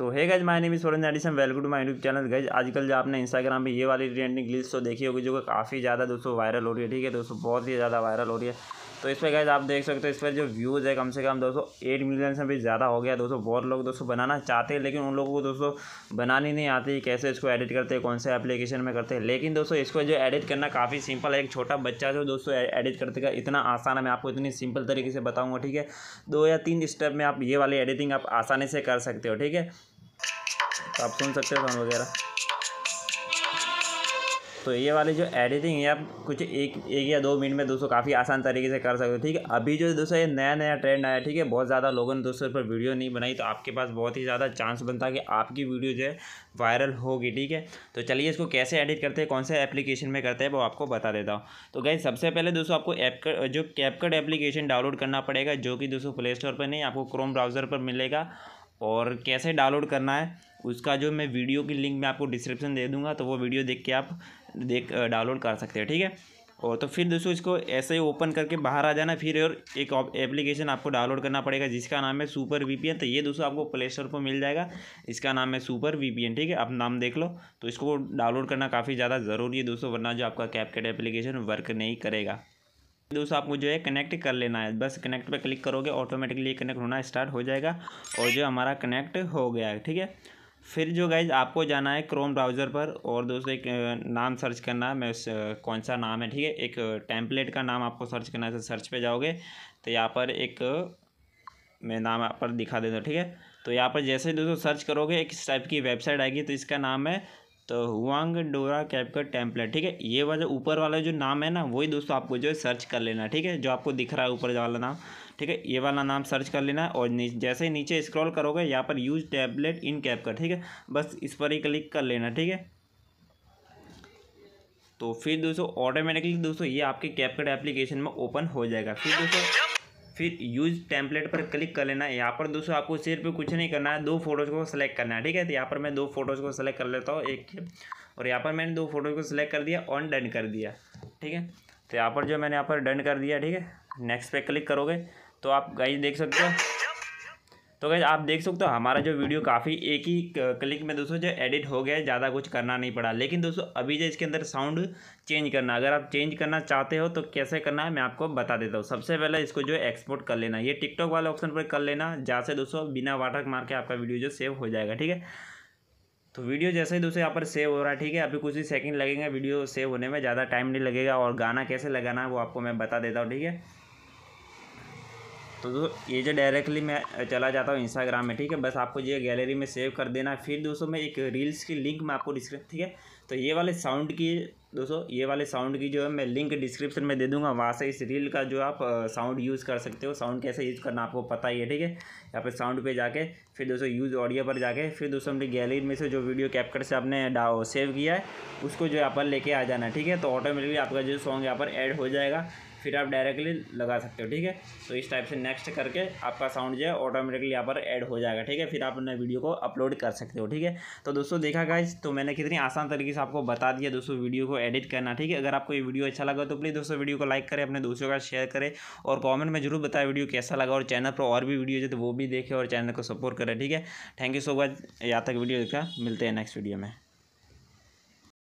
तो है guys my name is Soren एडिशन welcome to my YouTube channel guys आजकल जो आपने इंस्टाग्राम पे ये वाली ट्रेंडिंग रील्स तो देखी होगी जो कि काफ़ी ज़्यादा दोस्तों वायरल हो रही है ठीक है दोस्तों बहुत ही ज़्यादा वायरल हो रही है तो इस पर गज आप देख सकते हो इस पर जो व्यूज़ है कम से कम दोस्तों एट मिलियन से भी ज़्यादा हो गया दोस्तों बहुत लोग दोस्तों बनाना चाहते हैं लेकिन उन लोगों को दोस्तों बनानी नहीं आती कैसे इसको एडिट करते हैं कौन से एप्लीकेशन में करते हैं लेकिन दोस्तों इसको जो एडिट करना काफ़ी सिंपल है एक छोटा बच्चा जो दोस्तों एडिट करते का इतना आसान है मैं आपको इतनी सिंपल तरीके से बताऊँगा ठीक है दो या तीन स्टेप में आप ये वाली एडिटिंग आप आसानी से कर सकते हो ठीक है तो आप सुन सकते हो साउंड वगैरह तो ये वाली जो एडिटिंग है आप कुछ एक एक या दो मिनट में दोस्तों काफ़ी आसान तरीके से कर सकते हो ठीक है अभी जो दोस्तों ये नया नया ट्रेंड आया ठीक है बहुत ज़्यादा लोगों ने दोस्तों पर वीडियो नहीं बनाई तो आपके पास बहुत ही ज़्यादा चांस बनता है कि आपकी वीडियो जो है वायरल होगी ठीक है तो चलिए इसको कैसे एडिट करते हैं कौन से एप्लीकेशन में करते हैं वो आपको बता देता हूँ तो गई सबसे पहले दोस्तों आपको ऐप जो कैपकट एप्लीकेशन डाउनलोड करना पड़ेगा जो कि दोस्तों प्ले स्टोर पर नहीं आपको क्रोम ब्राउज़र पर मिलेगा और कैसे डाउनलोड करना है उसका जो मैं वीडियो की लिंक मैं आपको डिस्क्रिप्शन दे दूँगा तो वो वीडियो देख के आप देख डाउनलोड कर सकते हैं ठीक है और तो फिर दोस्तों इसको ऐसे ही ओपन करके बाहर आ जाना फिर और एक एप्लीकेशन आपको डाउनलोड करना पड़ेगा जिसका नाम है सुपर वीपीएन तो ये दोस्तों आपको प्ले स्टोर पर मिल जाएगा इसका नाम है सुपर वीपीएन ठीक है आप नाम देख लो तो इसको डाउनलोड करना काफ़ी ज़्यादा ज़रूरी है दोस्तों वरना जो आपका कैपकेट एप्लीकेशन वर्क नहीं करेगा दोस्तों आपको जो है कनेक्ट कर लेना है बस कनेक्ट पर क्लिक करोगे ऑटोमेटिकली कनेक्ट होना स्टार्ट हो जाएगा और जो हमारा कनेक्ट हो गया है ठीक है फिर जो गाइज आपको जाना है क्रोम ब्राउज़र पर और दोस्तों एक नाम सर्च करना है मैं उस कौन सा नाम है ठीक है एक टेम्पलेट का नाम आपको सर्च करना है सर्च पे जाओगे तो यहाँ पर एक मैं नाम यहाँ पर दिखा देता हूँ ठीक है तो यहाँ पर जैसे दोस्तों सर्च करोगे एक इस टाइप की वेबसाइट आएगी तो इसका नाम है तो हुआंग डोरा कैप का टेम्पलेट ठीक है ये वाला ऊपर वाला जो नाम है ना वही दोस्तों आपको जो है सर्च कर लेना ठीक है जो आपको दिख रहा है ऊपर वाला नाम ठीक है ये वाला नाम सर्च कर लेना है और जैसे ही नीचे स्क्रॉल करोगे यहाँ पर यूज टैबलेट इन कैप का ठीक है बस इस पर ही क्लिक कर लेना ठीक है तो फिर दोस्तों ऑटोमेटिकली दोस्तों ये आपके कैपकट एप्लीकेशन में ओपन हो जाएगा फिर दोस्तों फिर यूज टेम्पलेट पर क्लिक कर लेना यहाँ पर दोस्तों आपको सिर्फ कुछ नहीं करना है दो फोटोज़ को सिलेक्ट करना है ठीक है तो यहाँ पर मैं दो फोटोज़ को सिलेक्ट कर लेता हूँ एक और यहाँ पर मैंने दो फोटोज़ को सिलेक्ट कर दिया ऑन डन कर दिया ठीक है तो यहाँ पर जो मैंने यहाँ पर डन कर दिया ठीक है नेक्स्ट पे क्लिक करोगे तो आप गाइज देख सकते हो तो गैस आप देख सकते हो हमारा जो वीडियो काफ़ी एक ही क्लिक में दोस्तों जो एडिट हो गया है ज़्यादा कुछ करना नहीं पड़ा लेकिन दोस्तों अभी जो इसके अंदर साउंड चेंज करना अगर आप चेंज करना चाहते हो तो कैसे करना है मैं आपको बता देता हूँ सबसे पहले इसको जो एक्सपोर्ट कर लेना ये टिकटॉक वाले ऑप्शन पर कर लेना जहाँ से दोस्तों बिना वाटर मार के आपका वीडियो जो सेव हो जाएगा ठीक है तो वीडियो जैसे ही दोस्तों यहाँ पर सेव हो रहा है ठीक है अभी कुछ ही सेकंड लगेंगे वीडियो सेव होने में ज़्यादा टाइम नहीं लगेगा और गाना कैसे लगाना है वो आपको मैं बता देता हूँ ठीक है तो ये जो डायरेक्टली मैं चला जाता हूँ इंस्टाग्राम में ठीक है बस आपको ये गैलरी में सेव कर देना फिर दोस्तों मैं एक रील्स की लिंक मैं आपको डिस्क्रिप्ट ठीक है तो ये वाले साउंड की दोस्तों ये वाले साउंड की जो है मैं लिंक डिस्क्रिप्शन में दे दूंगा वहाँ से इस रील का जो आप साउंड यूज़ कर सकते हो साउंड कैसे यूज़ करना आपको पता ही है ठीक है यहाँ पे साउंड पे जाके फिर दोस्तों यूज़ ऑडियो पर जाके फिर दोस्तों अपनी गैलरी में से जो वीडियो कैप्चर से आपने डाओ सेव किया है उसको जो यहाँ पर लेके आ जाना ठीक है तो ऑटोमेटिकली आपका जो सॉन्ग यहाँ पर ऐड हो जाएगा फिर आप डायरेक्टली लगा सकते हो ठीक है तो इस टाइप से नेक्स्ट करके आपका साउंड जो है ऑटोमेटिकली यहाँ पर ऐड हो जाएगा ठीक है फिर आप अपने वीडियो को अपलोड कर सकते हो ठीक है तो दोस्तों देखा गाइज तो मैंने कितनी आसान तरीके से आपको बता दिया दोस्तों वीडियो को एडिट करना ठीक है अगर आपको ये वीडियो अच्छा लगा तो प्लीज़ दोस्तों वीडियो को लाइक करें अपने दोस्तों का शेयर करें और कॉमेंट में जरूर बताएं वीडियो कैसा लगा और चैनल पर और भी वीडियो है तो वो भी देखें और चैनल को सपोर्ट करें ठीक है थैंक यू सो मच यहाँ तक वीडियो देखा मिलते हैं नेक्स्ट वीडियो में